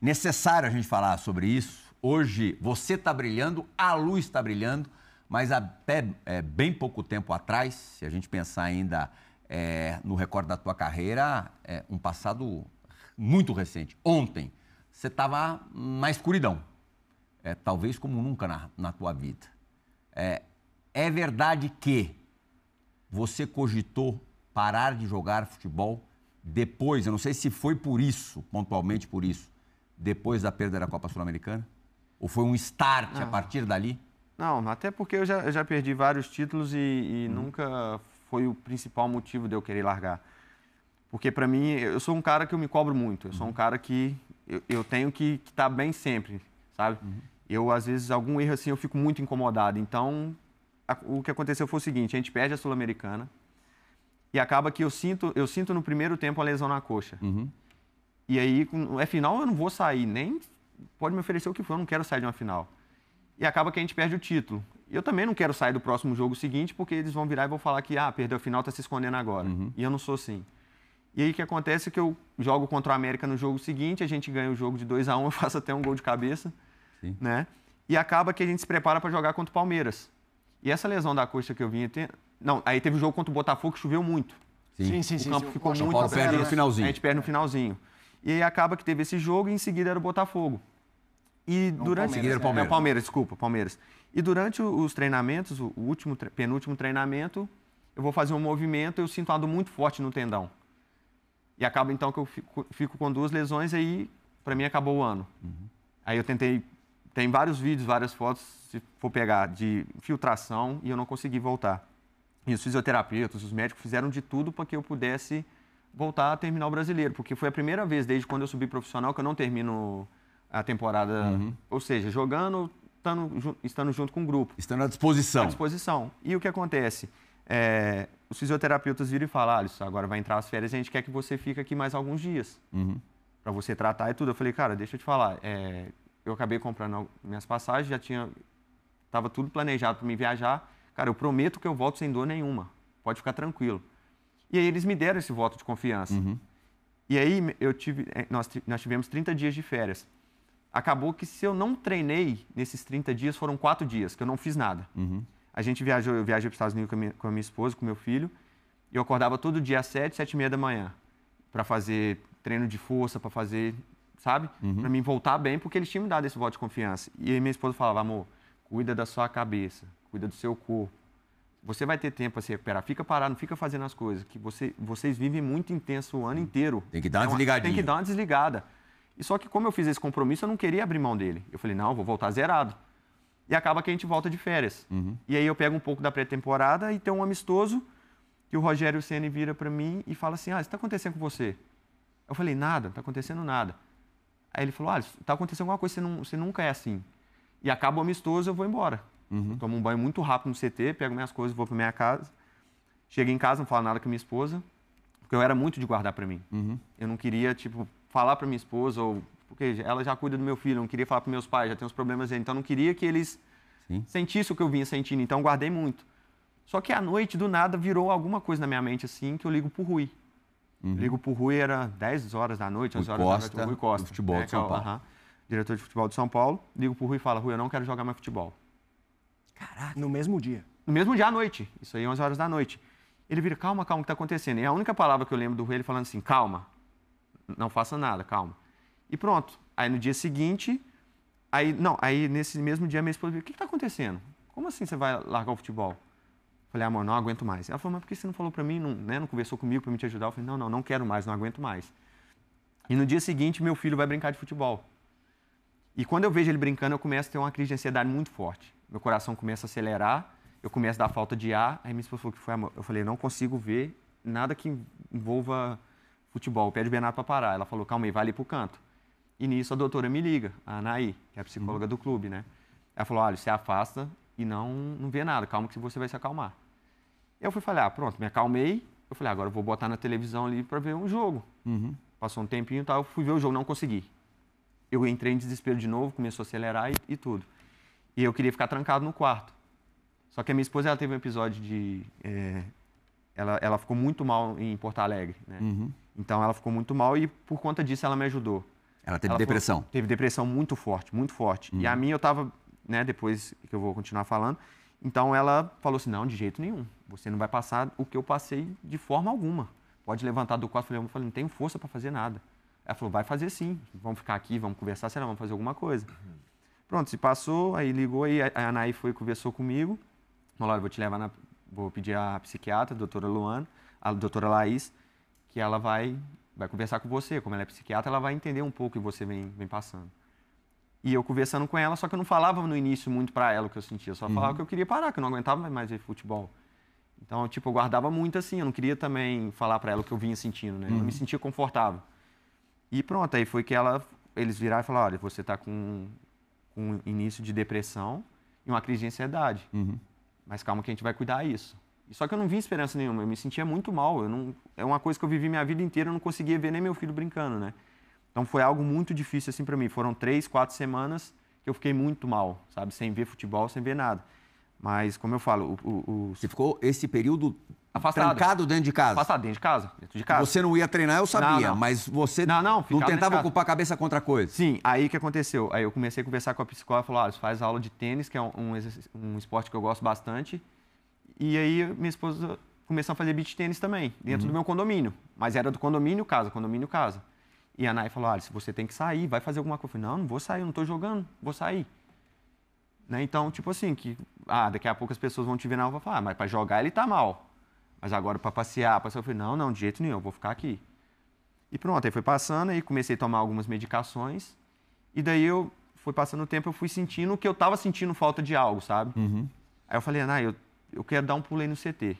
necessário a gente falar sobre isso. Hoje você está brilhando, a luz está brilhando, mas até é, bem pouco tempo atrás, se a gente pensar ainda é, no recorde da tua carreira, é, um passado muito recente, ontem, você estava na escuridão, é, talvez como nunca na, na tua vida. É, é verdade que você cogitou parar de jogar futebol depois, eu não sei se foi por isso, pontualmente por isso, depois da perda da Copa Sul-Americana? Ou foi um start não. a partir dali? Não, até porque eu já, eu já perdi vários títulos e, e hum. nunca foi o principal motivo de eu querer largar. Porque para mim, eu sou um cara que eu me cobro muito. Eu sou um uhum. cara que eu, eu tenho que estar tá bem sempre, sabe? Uhum. Eu, às vezes, algum erro assim, eu fico muito incomodado. Então, a, o que aconteceu foi o seguinte, a gente perde a Sul-Americana e acaba que eu sinto, eu sinto no primeiro tempo a lesão na coxa. Uhum. E aí, é final, eu não vou sair, nem pode me oferecer o que for, eu não quero sair de uma final. E acaba que a gente perde o título. Eu também não quero sair do próximo jogo seguinte, porque eles vão virar e vão falar que, ah, perdeu a final, tá se escondendo agora. Uhum. E eu não sou assim. E aí o que acontece é que eu jogo contra o América no jogo seguinte, a gente ganha o jogo de 2 a 1 um, eu faço até um gol de cabeça, Sim. né? E acaba que a gente se prepara para jogar contra o Palmeiras. E essa lesão da coxa que eu vinha ter... Não, aí teve o jogo contra o Botafogo que choveu muito. Sim, sim, sim. O campo sim, ficou muito... A gente perde no finalzinho. A gente perde no finalzinho. E aí acaba que teve esse jogo e em seguida era o Botafogo. E Não, durante. Palmeiras, o né? Palmeiras. É, Palmeiras, desculpa, Palmeiras. E durante os treinamentos, o último, penúltimo treinamento, eu vou fazer um movimento, e eu sinto algo muito forte no tendão. E acaba então que eu fico, fico com duas lesões, aí para mim acabou o ano. Uhum. Aí eu tentei, tem vários vídeos, várias fotos, se for pegar, de filtração e eu não consegui voltar. E os fisioterapeutas, os médicos fizeram de tudo para que eu pudesse voltar a terminar o brasileiro, porque foi a primeira vez desde quando eu subi profissional que eu não termino a temporada, uhum. ou seja, jogando, estando, estando junto com o grupo. Estando à disposição. À disposição. E o que acontece? É, os fisioterapeutas viram e falaram, Alisson, agora vai entrar as férias, a gente quer que você fique aqui mais alguns dias uhum. para você tratar e tudo. Eu falei, cara, deixa eu te falar, é, eu acabei comprando minhas passagens, já tinha, tava tudo planejado para me viajar. Cara, eu prometo que eu volto sem dor nenhuma. Pode ficar tranquilo. E aí eles me deram esse voto de confiança. Uhum. E aí eu tive, eh, nós, nós tivemos 30 dias de férias. Acabou que se eu não treinei nesses 30 dias, foram quatro dias, que eu não fiz nada. Uhum. A gente viajou, eu viajei para os Estados Unidos com a, minha, com a minha esposa, com meu filho. E eu acordava todo dia às 7, 7 e meia da manhã para fazer treino de força, para fazer, sabe? Uhum. Para me voltar bem, porque eles tinham me dado esse voto de confiança. E aí minha esposa falava, amor, cuida da sua cabeça, cuida do seu corpo, você vai ter tempo para se recuperar. Fica parado, não fica fazendo as coisas. que você, Vocês vivem muito intenso o ano inteiro. Tem que dar uma então, desligadinha. Tem que dar uma desligada. E só que como eu fiz esse compromisso, eu não queria abrir mão dele. Eu falei, não, eu vou voltar zerado. E acaba que a gente volta de férias. Uhum. E aí eu pego um pouco da pré-temporada e tem um amistoso que o Rogério Ceni vira para mim e fala assim, ah, isso está acontecendo com você? Eu falei, nada, não está acontecendo nada. Aí ele falou, ah, está acontecendo alguma coisa, você, não, você nunca é assim. E acaba o amistoso, eu vou embora. Uhum. tomo um banho muito rápido no CT, pego minhas coisas, vou para minha casa. Cheguei em casa, não falo nada com minha esposa, porque eu era muito de guardar para mim. Uhum. Eu não queria, tipo, falar para minha esposa, ou porque ela já cuida do meu filho, eu não queria falar para meus pais, já tem uns problemas aí. Então, eu não queria que eles Sim. sentissem o que eu vinha sentindo. Então, guardei muito. Só que à noite, do nada, virou alguma coisa na minha mente, assim, que eu ligo pro Rui. Uhum. Ligo pro Rui, era 10 horas da noite, 11 horas Costa, da noite, Rui Costa. Do futebol né, de São é Paulo. diretor de futebol de São Paulo. Ligo pro Rui e falo, Rui, eu não quero jogar mais futebol. Caraca. No mesmo dia. No mesmo dia à noite. Isso aí, 11 horas da noite. Ele vira, calma, calma, o que está acontecendo? E a única palavra que eu lembro do Rui, ele falando assim, calma, não faça nada, calma. E pronto. Aí no dia seguinte, aí, não, aí nesse mesmo dia minha esposa, o que está acontecendo? Como assim você vai largar o futebol? Falei, amor, não aguento mais. Ela falou, mas por que você não falou para mim, não, né, não conversou comigo para me te ajudar? Eu falei, não, não, não quero mais, não aguento mais. E no dia seguinte, meu filho vai brincar de futebol. E quando eu vejo ele brincando, eu começo a ter uma crise de ansiedade muito forte. Meu coração começa a acelerar, eu começo a dar falta de ar. Aí minha esposa falou que foi amor. Eu falei, não consigo ver nada que envolva futebol. Eu pede o Bernardo para parar. Ela falou, calma aí, vai ali pro canto. E nisso a doutora me liga, a Anaí, que é a psicóloga uhum. do clube, né? Ela falou, olha, você afasta e não, não vê nada, calma que você vai se acalmar. Eu fui falar ah, pronto, me acalmei. Eu falei, agora eu vou botar na televisão ali para ver um jogo. Uhum. Passou um tempinho e tal, eu fui ver o jogo, não consegui eu entrei em desespero de novo, começou a acelerar e, e, tudo. E eu queria ficar trancado no quarto. Só que a minha esposa ela teve um episódio de. É, ela, ela ficou muito mal em Porto Alegre. Né? Uhum. Então ela ficou muito mal e por conta disso ela me ajudou. Ela teve ela depressão? Foi, teve depressão muito forte, muito forte. Uhum. E a mim eu tava, né, depois que eu vou continuar falando. Então ela falou assim: não, de jeito nenhum. Você não vai passar o que eu passei de forma alguma. Pode levantar do quarto. Eu falei, não tenho força para fazer nada. Ela falou, vai fazer sim, vamos ficar aqui, vamos conversar, sei lá, vamos fazer alguma coisa. Uhum. Pronto, se passou, aí ligou, aí a Anaí foi e conversou comigo. Falou, olha, vou te levar na... Vou pedir a psiquiatra, a doutora Luana, a doutora Laís, que ela vai, vai conversar com você. Como ela é psiquiatra, ela vai entender um pouco o que você vem, vem passando. E eu conversando com ela, só que eu não falava no início muito para ela o que eu sentia, só uhum. falava que eu queria parar, que eu não aguentava mais ver futebol. Então, tipo, eu guardava muito assim, eu não queria também falar para ela o que eu vinha sentindo, né? Uhum. Eu não me sentia confortável. E pronto, aí foi que ela, eles viraram e falaram, olha, você está com, com um início de depressão e uma crise de ansiedade. Uhum. Mas calma que a gente vai cuidar disso. Só que eu não vi esperança nenhuma, eu me sentia muito mal. Eu não, é uma coisa que eu vivi minha vida inteira, eu não conseguia ver nem meu filho brincando, né? Então foi algo muito difícil assim para mim. Foram três, quatro semanas que eu fiquei muito mal, sabe? Sem ver futebol, sem ver nada. Mas, como eu falo, o, o, o... Você ficou esse período Afastado. trancado dentro de casa? Afastado, dentro de casa, dentro de casa. Você não ia treinar, eu sabia, não, não. mas você não, não, não tentava ocupar a cabeça contra coisa? Sim, aí o que aconteceu? Aí eu comecei a conversar com a psicóloga, falou, ah, faz aula de tênis, que é um, um, esporte que eu gosto bastante. E aí minha esposa começou a fazer beach tênis também, dentro uhum. do meu condomínio. Mas era do condomínio casa, condomínio casa. E a Nai falou, Alice, você tem que sair, vai fazer alguma coisa. Eu falei, não, não vou sair, eu não estou jogando, vou sair. Né? Então, tipo assim, que ah, daqui a pouco as pessoas vão te ver na rua e falar, ah, mas para jogar ele tá mal. Mas agora para passear, passear, eu falei, não, não, de jeito nenhum, eu vou ficar aqui. E pronto, aí foi passando, aí comecei a tomar algumas medicações. E daí eu fui passando o tempo, eu fui sentindo que eu tava sentindo falta de algo, sabe? Uhum. Aí eu falei, Ana, ah, eu, eu quero dar um pulo aí no CT.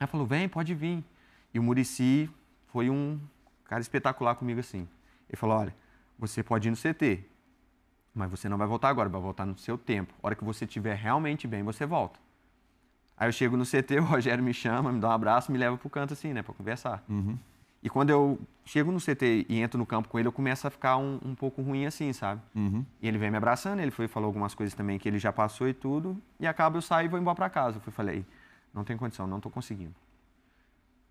Ela falou, vem, pode vir. E o Murici foi um cara espetacular comigo assim. Ele falou, olha, você pode ir no CT, mas você não vai voltar agora, vai voltar no seu tempo. A hora que você estiver realmente bem, você volta. Aí eu chego no CT, o Rogério me chama, me dá um abraço, me leva pro canto assim, né, para conversar. Uhum. E quando eu chego no CT e entro no campo com ele, eu começo a ficar um, um pouco ruim assim, sabe? Uhum. E ele vem me abraçando, ele foi falou algumas coisas também que ele já passou e tudo, e acaba eu saio e vou embora para casa. Eu fui, falei, não tem condição, não tô conseguindo.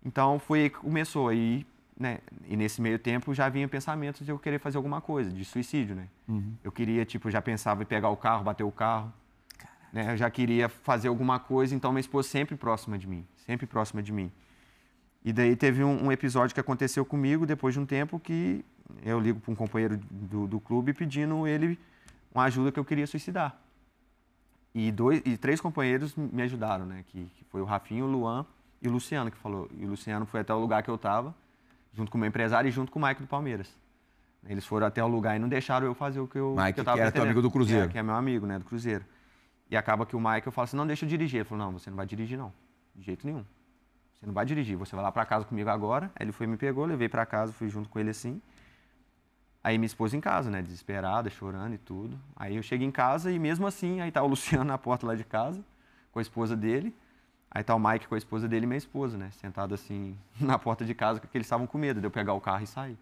Então foi começou aí né? E nesse meio tempo já vinha pensamento de eu querer fazer alguma coisa, de suicídio, né? Uhum. Eu queria, tipo, já pensava em pegar o carro, bater o carro. Né? Eu já queria fazer alguma coisa, então minha esposa sempre próxima de mim, sempre próxima de mim. E daí teve um, um episódio que aconteceu comigo depois de um tempo que eu ligo para um companheiro do, do clube pedindo ele uma ajuda que eu queria suicidar. E, dois, e três companheiros me ajudaram, né? Que, que foi o Rafinho, o Luan e o Luciano que falou. E o Luciano foi até o lugar que eu estava junto com o meu empresário e junto com o Mike do Palmeiras. Eles foram até o lugar e não deixaram eu fazer o que eu Mike, que, eu tava que era teu amigo do Cruzeiro. É, que é meu amigo, né, do Cruzeiro. E acaba que o Mike, eu falo assim, não, deixa eu dirigir. Ele falou, não, você não vai dirigir, não. De jeito nenhum. Você não vai dirigir, você vai lá para casa comigo agora. Aí ele foi me pegou, levei para casa, fui junto com ele assim. Aí minha esposa em casa, né, desesperada, chorando e tudo. Aí eu cheguei em casa e mesmo assim, aí tá o Luciano na porta lá de casa, com a esposa dele. Aí tá o Mike com a esposa dele e minha esposa, né? Sentado assim na porta de casa, porque eles estavam com medo de eu pegar o carro e sair.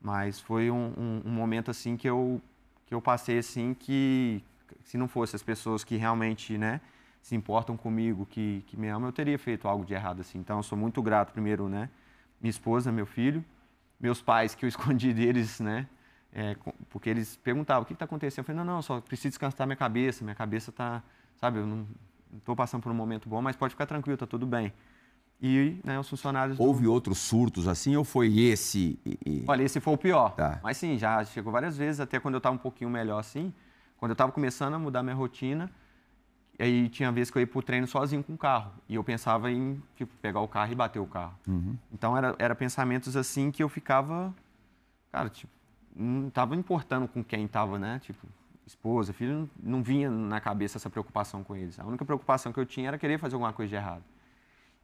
Mas foi um, um, um, momento assim que eu, que eu passei assim que se não fosse as pessoas que realmente, né, se importam comigo, que, que me amam, eu teria feito algo de errado assim. Então eu sou muito grato primeiro, né, minha esposa, meu filho, meus pais que eu escondi deles, né, é, porque eles perguntavam o que está acontecendo. Eu falei não, não, só preciso descansar minha cabeça, minha cabeça tá, sabe, eu não estou passando por um momento bom, mas pode ficar tranquilo, está tudo bem. E né, os funcionários. Houve do... outros surtos assim ou foi esse? Olha, esse foi o pior. Tá. Mas sim, já chegou várias vezes, até quando eu estava um pouquinho melhor assim, quando eu estava começando a mudar minha rotina. E aí tinha vez que eu ia pro treino sozinho com o carro. E eu pensava em tipo, pegar o carro e bater o carro. Uhum. Então era, era pensamentos assim que eu ficava. Cara, tipo, não estava importando com quem estava, né? Tipo, esposa, filho, não, não vinha na cabeça essa preocupação com eles. A única preocupação que eu tinha era querer fazer alguma coisa de errado.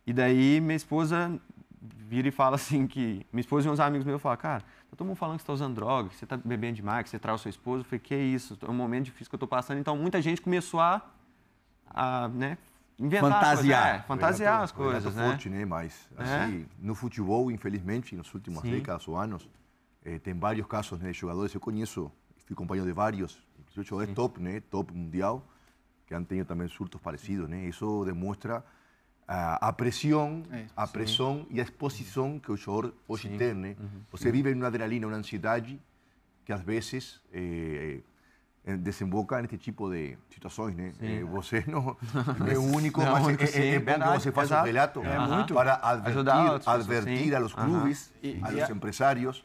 E daí minha esposa vira e fala assim que... Minha esposa e uns amigos meus falam, cara, tá todo mundo falando que você está usando droga, que você está bebendo demais, que você traiu sua esposa, Eu falei, que isso, é um momento difícil que eu estou passando. Então, muita gente começou a, a né, inventar fantasiar. é, fantasiar Renato, as coisas, né? Forte, né? Mas, é? Assim, no futebol, infelizmente, nos últimos décadas ou anos, eh, tem vários casos né, de jogadores. Eu conheço fui compañero de varios, incluso es top, top mundial, que han tenido también surtos parecidos. Eso demuestra ah, a, presión, eh, a presión y a exposición que o se vive en una vive una adrenalina, una ansiedad que a veces eh, eh, desemboca en este tipo de situaciones. Eh, el único, que relato para advertir, a los clubes, a los empresarios.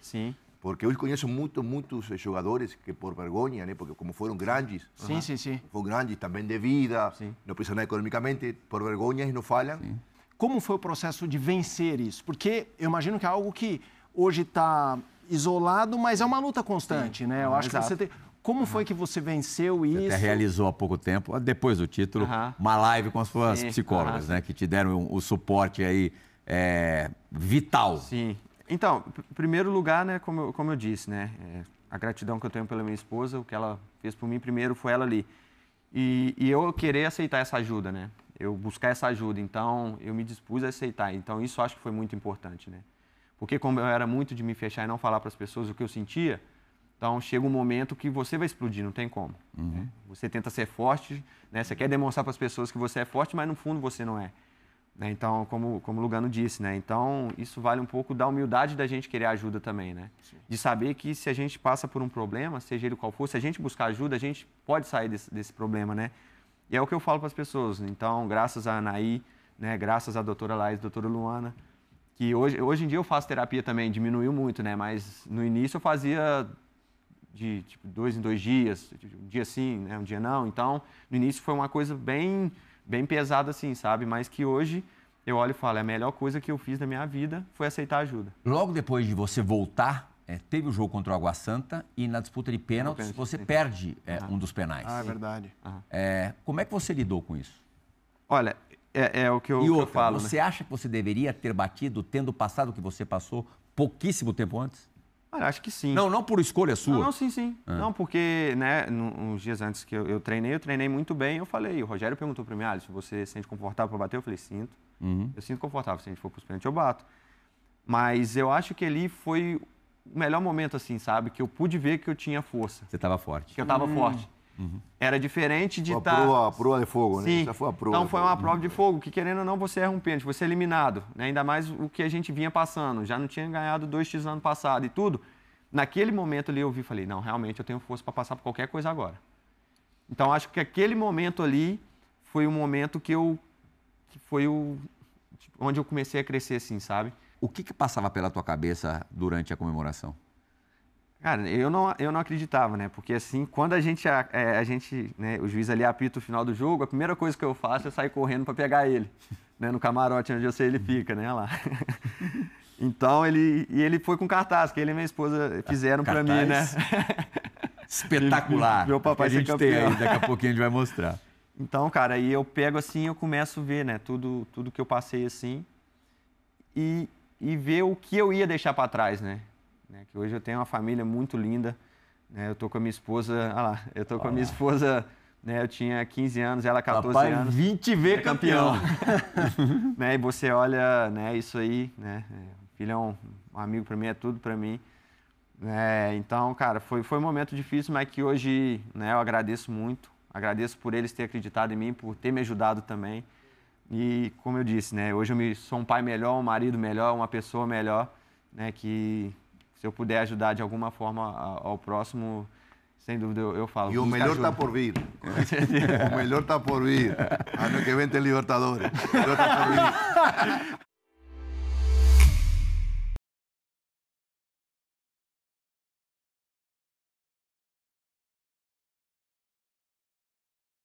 Porque eu conheço muito, muitos eh, jogadores que por vergonha, né? Porque como foram grandes, sim, uh -huh. sim, sim. foram grandes também de vida, sim. não pressionaram economicamente, por vergonha eles não falham. Sim. Como foi o processo de vencer isso? Porque eu imagino que é algo que hoje está isolado, mas é uma luta constante, sim. né? Eu ah, acho exato. que você tem... Como foi que você venceu isso? até realizou há pouco tempo, ah, depois do título, uh -huh. uma live com as suas psicólogas, né? Que te deram o suporte aí é, vital. Sim. Então, em primeiro lugar, né, como, eu, como eu disse, né, é, a gratidão que eu tenho pela minha esposa, o que ela fez por mim primeiro foi ela ali. E, e eu querer aceitar essa ajuda, né? Eu buscar essa ajuda, então eu me dispus a aceitar. Então isso acho que foi muito importante, né? Porque como eu era muito de me fechar e não falar para as pessoas o que eu sentia, então chega um momento que você vai explodir, não tem como. Né. Uhum. Né? Você tenta ser forte, né? Você quer demonstrar para as pessoas que você é forte, mas no fundo você não é. Né? Então, como, como Lugano disse, né? então isso vale um pouco da humildade da gente querer ajuda também, né? Sim. De saber que se a gente passa por um problema, seja ele qual for, se a gente buscar ajuda, a gente pode sair desse, desse problema, né? E é o que eu falo para as pessoas. Então, graças a Anaí, né? graças à doutora Laís, doutora Luana, que hoje, hoje em dia eu faço terapia também, diminuiu muito, né? Mas no início eu fazia de tipo, dois em dois dias, tipo, um dia sim, né? um dia não. Então, no início foi uma coisa bem bem pesado assim, sabe? Mas que hoje eu olho e falo, é a melhor coisa que eu fiz na minha vida foi aceitar ajuda. Logo depois de você voltar, é, teve o jogo contra o Água Santa e na disputa de pênaltis você perde é, ah. um dos penais. Ah, é verdade. É, como é que você lidou com isso? Olha, é, é o que eu, e outra, que eu falo. Né? Você né? acha que você deveria ter batido, tendo passado o que você passou pouquíssimo tempo antes? Olha, acho que sim. Não, não por escolha sua. Não, não sim, sim. Ah. Não, porque, né, uns dias antes que eu, eu, treinei, eu treinei muito bem. Eu falei, o Rogério perguntou para mim, Alisson, você se sente confortável para bater? Eu falei, sinto. Uhum. Eu sinto confortável. Se a gente for para os pênaltis, eu bato. Mas eu acho que ali foi o melhor momento, assim, sabe? Que eu pude ver que eu tinha força. Você estava forte. Que eu estava hum. forte. Uhum. Era diferente de estar. Tá... Proa, de fogo, né? Sim. Foi então foi né? uma prova de uhum. fogo, que querendo ou não, você erra um pênalti, você é eliminado. Né? Ainda mais o que a gente vinha passando. Já não tinha ganhado dois x ano passado e tudo. Naquele momento ali eu vi e falei, não, realmente eu tenho força para passar por qualquer coisa agora. Então acho que aquele momento ali foi o momento que eu. Que foi o. Tipo, onde eu comecei a crescer, assim, sabe? O que, que passava pela tua cabeça durante a comemoração? Cara, eu não, eu não acreditava, né? Porque assim, quando a gente, a, é, a gente né, o juiz ali apita o final do jogo, a primeira coisa que eu faço é sair correndo para pegar ele, né? No camarote onde eu sei ele fica, né? Lá. Então ele e ele foi com cartaz que ele e minha esposa fizeram para mim, né? Espetacular. Meu papai que a gente tem aí, daqui a pouquinho a gente vai mostrar. Então, cara, aí eu pego assim, eu começo a ver, né? Tudo, tudo que eu passei assim e, e ver o que eu ia deixar para trás, né? Né? Que hoje eu tenho uma família muito linda. Né? Eu tô com a minha esposa, olha lá, eu tô com a minha esposa, né? Eu tinha 15 anos, ela 14 Papai, anos. 20 V é campeão. campeão. né? E você olha, né, isso aí, né? É, o filho é um, um amigo para mim, é tudo para mim. É, então, cara, foi, foi um momento difícil, mas que hoje né, eu agradeço muito. Agradeço por eles terem acreditado em mim, por ter me ajudado também. E, como eu disse, né, hoje eu me, sou um pai melhor, um marido melhor, uma pessoa melhor, né, que se eu puder ajudar de alguma forma ao próximo, sem dúvida eu, eu falo. E o melhor está por vir. o melhor está por vir. Ano ah, que vem tem Libertadores. O melhor está por vir.